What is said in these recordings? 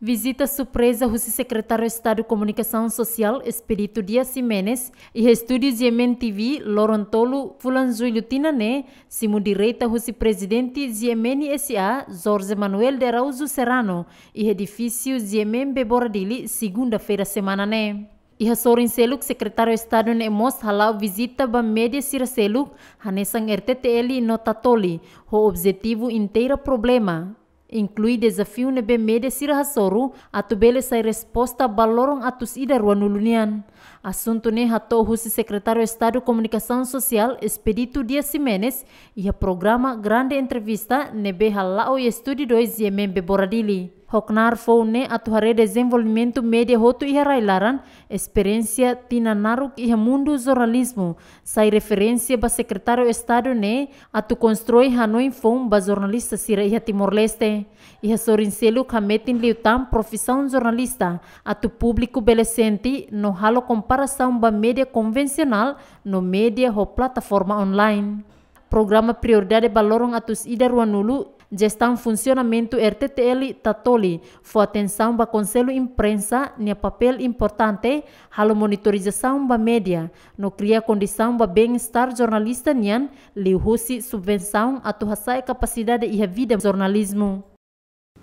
Visita surpresa Rússia secretário de Estado de Comunicação Social Espírito Dias Jiménez e estúdios Yemen TV Lorontolo Fulanzulho Tinane, simo direita Rússia presidente Yemen SA Jorge Manuel de Araújo Serrano e edifício Yemen Bebordili segunda-feira semana né. Iha sorin seluk sekretariat Estado Nemos halau visita ba média sira seluk hanesang RTTL no tatoli o objetivo inteira é problema inclui desafio nebe mede sirha soru atu bele sai resposta balorong atus ida ruan ulunian. Assunto ne hatou husi secretário Estado Comunicação Social Expedito Dias Simenes e programa Grande Entrevista nebe halau e estúdio 2 Yemen Beboradili hoknar foune atuhare desenvolvimento media roto e railaran experiência tina naruk e mundo jornalismo sai referência ba secretário estado ne atu constrói hanoi fom ba jornalista sira e Timor Leste e sorincelo kametin liutam profissão jornalista atu público belecente no halo comparação ba media convencional no media ho plataforma online programa prioridade balorong atus ida ruanulu gestão funcionamento RTTL Tatoli, foi atenção para Conselho Imprensa, nia papel importante, halo monitorização da média, no cria condição para bem-estar jornalista nian, liuhusi subvenção a tuhasai capacidade e a vida jornalismo.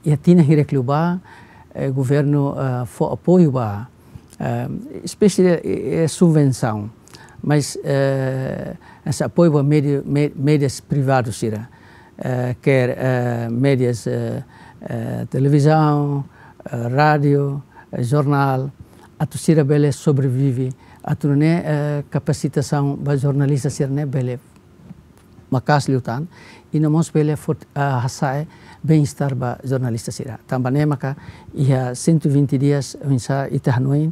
E a Tina o eh, governo uh, eh, foi apoio para, uh, eh, especialmente a subvenção, mas uh, esse apoio para médias privados, será. Eh, quer eh, médias, eh, televisão, rádio, jornal. A torcida Belé sobrevive. A turnê capacitação para jornalista ser né macas makas e ina mos pele fort uh, bem-estar ba jornalista sira é maka ia 120 dias insa itahnuin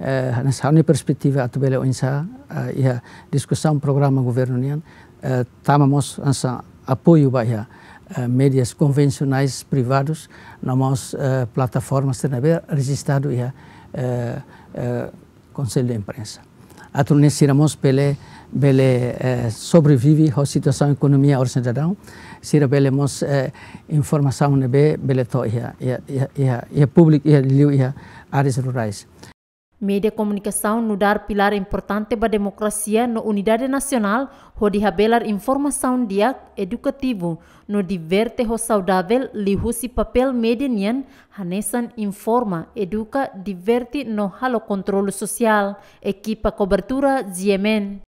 uh, nas hauni perspectiva atu bele insa uh, ia discussão programa governo nian uh, ansa apoio a médias convencionais privados nas uh, plataformas ternaber registrado ia Conselho de Imprensa. Atuneciramos pele bele eh, sobrevive à situação economia or cidadão sira belemos informação nebe bele to ia ia ia ia público ia liu ia áreas rurais Media komunikasi no dar pilar importante ba demokrasia no unidade nacional, onde habelar informação dia educativo, no diverte ho saudável husi papel media nian, hanesan informa, eduka diverti no halo kontrol sosial. Ekipa cobertura Ziemen.